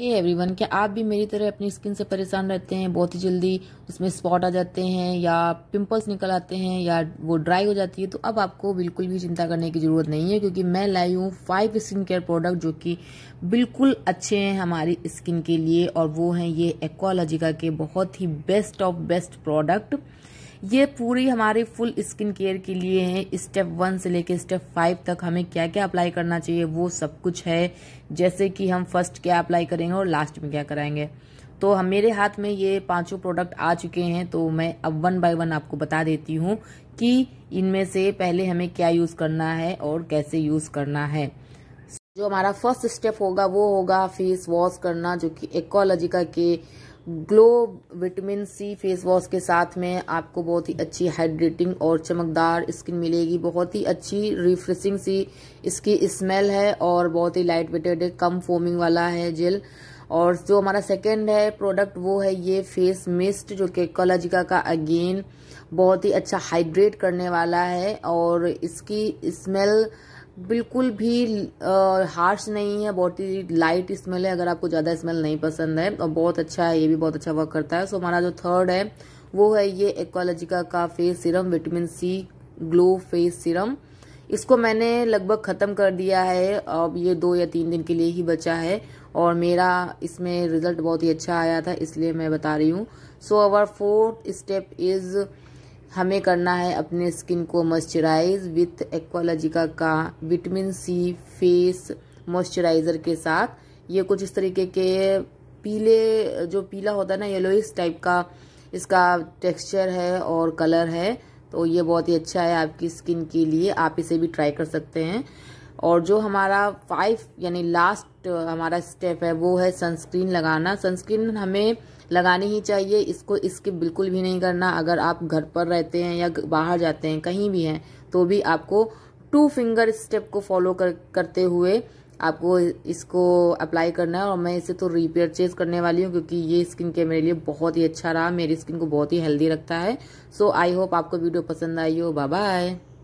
हे hey everyone क्या आप भी मेरी तरह अपनी स्किन से परेशान रहते हैं बहुत ही जल्दी उसमें स्पॉट आ जाते हैं या पिंपल्स निकल आते हैं या वो ड्राई हो जाती है तो अब आपको बिल्कुल भी चिंता करने की ज़रूरत नहीं है क्योंकि मैं लाई हूँ फाइव स्किन केयर प्रोडक्ट जो कि बिल्कुल अच्छे हैं हमारी स्किन के लिए और वो हैं ये एक्वालॉजिका के बहुत ही बेस्ट ऑफ बेस्ट प्रोडक्ट ये पूरी हमारे फुल स्किन केयर के लिए है स्टेप वन से लेकर स्टेप फाइव तक हमें क्या क्या अप्लाई करना चाहिए वो सब कुछ है जैसे कि हम फर्स्ट क्या अप्लाई करेंगे और लास्ट में क्या कराएंगे तो हम मेरे हाथ में ये पांचों प्रोडक्ट आ चुके हैं तो मैं अब वन बाय वन आपको बता देती हूँ कि इनमें से पहले हमें क्या यूज़ करना है और कैसे यूज़ करना है जो हमारा फर्स्ट स्टेप होगा वो होगा फेस वॉश करना जो कि एक्वालॉजिका के glow vitamin C face wash के साथ में आपको बहुत ही अच्छी हाइड्रेटिंग और चमकदार स्किन मिलेगी बहुत ही अच्छी रिफ्रेशिंग सी इसकी स्मेल है और बहुत ही लाइट वेटेड है कम फोमिंग वाला है जेल और जो हमारा सेकंड है प्रोडक्ट वो है ये फेस मिस्ट जो कि कलजिका का अगेन बहुत ही अच्छा हाइड्रेट करने वाला है और इसकी स्मेल बिल्कुल भी हार्श नहीं है बहुत ही लाइट स्मेल है अगर आपको ज़्यादा स्मेल नहीं पसंद है और बहुत अच्छा है ये भी बहुत अच्छा वर्क करता है सो हमारा जो थर्ड है वो है ये एक्वालॉजिका का face serum vitamin C glow face serum इसको मैंने लगभग ख़त्म कर दिया है अब ये दो या तीन दिन के लिए ही बचा है और मेरा इसमें रिज़ल्ट बहुत ही अच्छा आया था इसलिए मैं बता रही हूँ so our fourth step is हमें करना है अपने स्किन को मॉइस्चराइज विथ एक्वालॉजिका का विटामिन सी फेस मॉइस्चराइज़र के साथ ये कुछ इस तरीके के पीले जो पीला होता है ना इस टाइप का इसका टेक्सचर है और कलर है तो ये बहुत ही अच्छा है आपकी स्किन के लिए आप इसे भी ट्राई कर सकते हैं और जो हमारा फाइव यानी लास्ट हमारा स्टेप है वो है सनस्क्रीन लगाना सनस्क्रीन हमें लगानी ही चाहिए इसको इसके बिल्कुल भी नहीं करना अगर आप घर पर रहते हैं या बाहर जाते हैं कहीं भी हैं तो भी आपको टू फिंगर स्टेप को फॉलो कर करते हुए आपको इसको अप्लाई करना है और मैं इसे तो रिपेयरचेज करने वाली हूँ क्योंकि ये स्किन केयर मेरे लिए बहुत ही अच्छा रहा मेरी स्किन को बहुत ही हेल्दी रखता है सो आई होप आपको वीडियो पसंद आई हो बाय